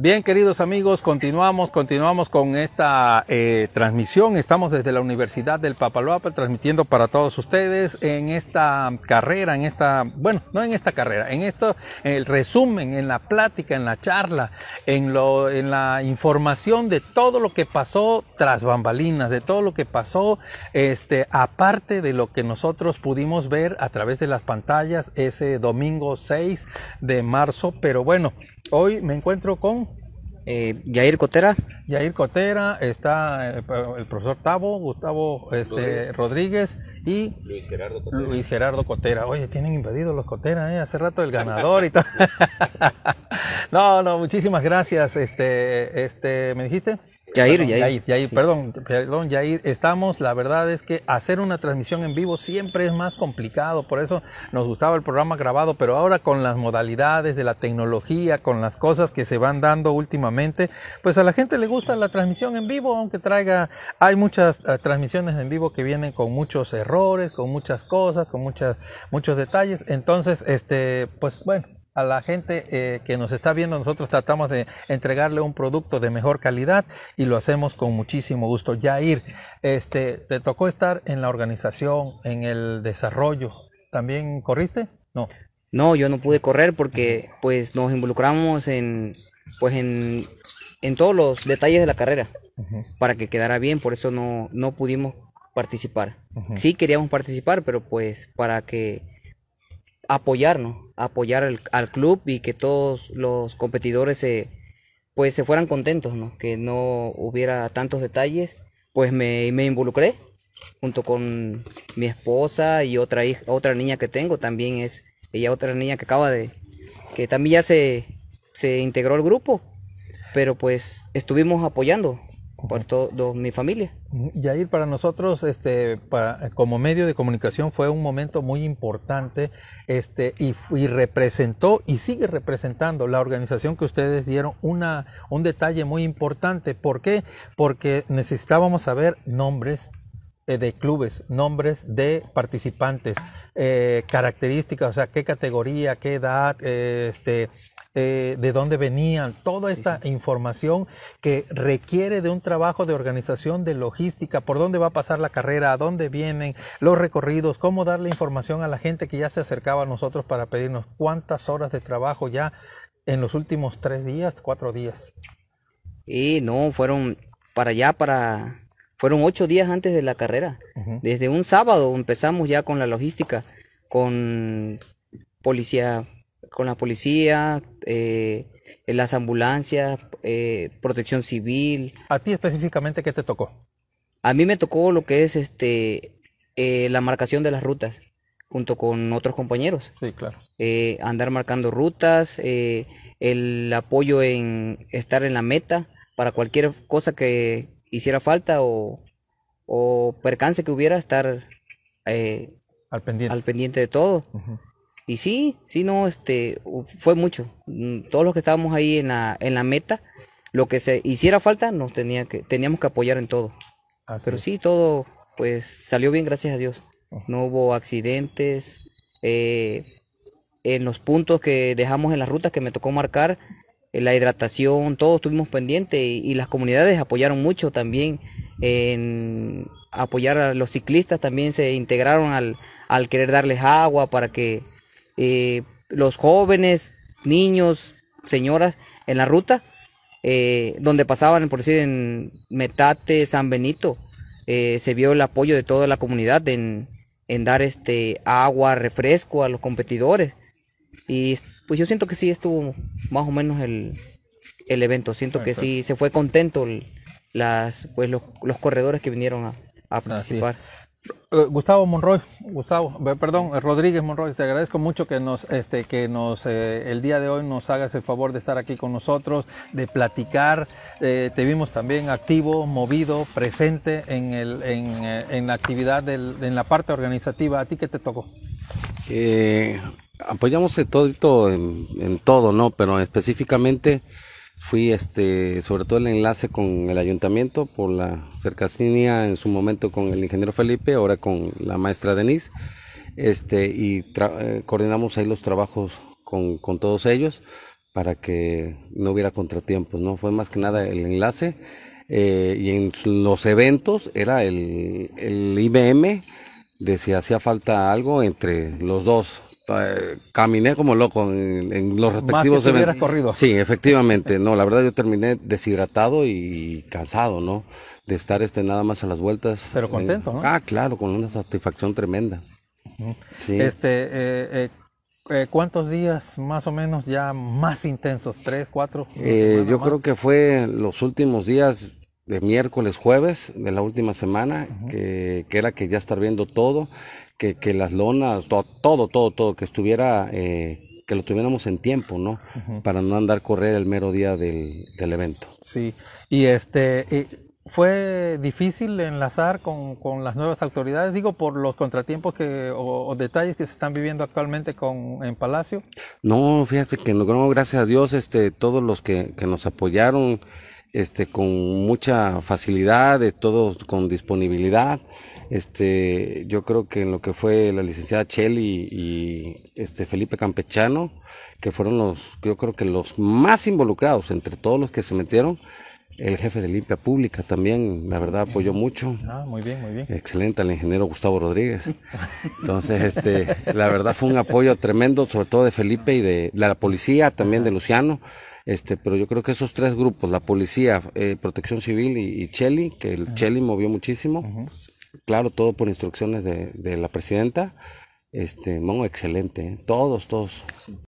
Bien, queridos amigos, continuamos, continuamos con esta eh, transmisión. Estamos desde la Universidad del Papaloapa transmitiendo para todos ustedes en esta carrera, en esta, bueno, no en esta carrera, en esto, en el resumen, en la plática, en la charla, en lo, en la información de todo lo que pasó tras bambalinas, de todo lo que pasó, este, aparte de lo que nosotros pudimos ver a través de las pantallas ese domingo 6 de marzo. Pero bueno, hoy me encuentro con eh, Yair Cotera. Yair Cotera, está eh, el profesor Tavo, Gustavo este, Rodríguez. y Luis Gerardo, Cotera. Oye, tienen invadido los Cotera, eh, hace rato el ganador y tal. no, no, muchísimas gracias. Este, este, ¿Me dijiste? Yair, perdón, ya ir, ya ir. perdón, perdón, Yair, estamos, la verdad es que hacer una transmisión en vivo siempre es más complicado, por eso nos gustaba el programa grabado, pero ahora con las modalidades de la tecnología, con las cosas que se van dando últimamente, pues a la gente le gusta la transmisión en vivo, aunque traiga, hay muchas eh, transmisiones en vivo que vienen con muchos errores, con muchas cosas, con muchas, muchos detalles, entonces, este, pues bueno, a la gente eh, que nos está viendo, nosotros tratamos de entregarle un producto de mejor calidad y lo hacemos con muchísimo gusto. Jair, este, ¿te tocó estar en la organización, en el desarrollo? ¿También corriste? No. No, yo no pude correr porque pues nos involucramos en pues en, todos los detalles de la carrera para que quedara bien, por eso no, pudimos participar. Sí queríamos participar, pero pues para que apoyarnos, apoyar al, club y que todos los competidores se, pues se fueran contentos, que no hubiera tantos detalles, pues me, involucré junto con mi esposa y otra hija, otra niña que tengo también es ella otra niña que acaba de que también ya se se integró al grupo, pero pues estuvimos apoyando por todo mi familia. Y Yair, para nosotros, este, como medio de comunicación, fue un momento muy importante este, y, representó y sigue representando la organización que ustedes dieron una, un detalle muy importante. ¿Por qué? Porque necesitábamos saber nombres eh, de clubes, nombres de participantes, eh, características, o sea, qué categoría, qué edad, eh, este, eh, de dónde venían, toda esta información que requiere de un trabajo de organización de logística, por dónde va a pasar la carrera, a dónde vienen los recorridos, cómo darle información a la gente que ya se acercaba a nosotros para pedirnos cuántas horas de trabajo ya en los últimos tres días, cuatro días. Y no, fueron para allá, para... Fueron ocho días antes de la carrera. Desde un sábado empezamos ya con la logística, con policía con la policía, eh, las ambulancias, eh, protección civil. ¿A ti específicamente qué te tocó? A mí me tocó lo que es este eh, la marcación de las rutas junto con otros compañeros. Sí, claro. andar marcando rutas, el apoyo en estar en la meta para cualquier cosa que hiciera falta o, percance que hubiera, estar al pendiente. al, pendiente. de todo. Y sí, sí, no, este, fue mucho. Mm, todos los que estábamos ahí en la, en la meta, lo que se hiciera falta, nos tenía que, teníamos que apoyar en todo. Pero sí, todo, pues, salió bien, gracias a Dios. Oh. No hubo accidentes. Eh, en los puntos que dejamos en las rutas que me tocó marcar, eh, la hidratación, todos estuvimos pendientes y, y, las comunidades apoyaron mucho también en apoyar a los ciclistas, también se integraron al, al querer darles agua para que eh, los jóvenes, niños, señoras en la ruta, eh, donde pasaban, por decir, en Metate, San Benito, eh, se vio el apoyo de toda la comunidad en, dar este agua, refresco a los competidores. Y pues yo siento que sí estuvo más o menos el, evento, siento que sí se fue contento las, pues, los, los corredores que vinieron a participar. Eh, Gustavo Monroy, Gustavo, eh, perdón, eh, Rodríguez Monroy, te agradezco mucho que nos, este, que nos, el día de hoy nos hagas el favor de estar aquí con nosotros, de platicar. te vimos también activo, movido, presente en, el, en, la actividad, del, en la parte organizativa. ¿A ti qué te tocó? apoyamos en todo, en todo, ¿no? Pero específicamente Fui este, sobre todo el enlace con el ayuntamiento por la cercanía en su momento con el ingeniero Felipe, ahora con la maestra Denise, este, y eh, coordinamos ahí los trabajos con, todos ellos para que no hubiera contratiempos, ¿no? Fue más que nada el enlace. Eh, y en los eventos era el, el IBM de si hacía falta algo entre los dos, caminé como loco en, los respectivos Más que eventos. corrido. Sí, efectivamente. No, la verdad yo terminé deshidratado y cansado, ¿no? De estar este nada más a las vueltas. Pero eh, contento, ¿no? Ah, claro, con una satisfacción tremenda. Este, eh, eh, eh, ¿cuántos días más o menos ya más intensos? ¿Tres, cuatro? yo creo que fue los últimos días de miércoles, jueves de la última semana, que, que, era que ya estar viendo todo que, que las lonas, todo, todo, todo, que estuviera, eh, que lo tuviéramos en tiempo, ¿no? Para no andar correr el mero día del, del evento. Sí, y este, eh, fue difícil enlazar con, las nuevas autoridades, digo, por los contratiempos que, o, detalles que se están viviendo actualmente con, en Palacio? No, fíjate que logramos, gracias a Dios, este, todos los que, que nos apoyaron, este, con mucha facilidad, de todos con disponibilidad. Este, yo creo que en lo que fue la licenciada Cheli y, este Felipe Campechano, que fueron los, yo creo que los más involucrados entre todos los que se metieron, el jefe de limpia pública también, la verdad, apoyó mucho. Ah, muy bien, muy bien. Excelente, al ingeniero Gustavo Rodríguez. Entonces, este, la verdad fue un apoyo tremendo, sobre todo de Felipe y de la policía, también de Luciano. Este, pero yo creo que esos tres grupos, la policía, eh, Protección Civil y, y Cheli, que el Cheli movió muchísimo, claro, todo por instrucciones de, la presidenta, este, excelente, ¿eh? todos, todos.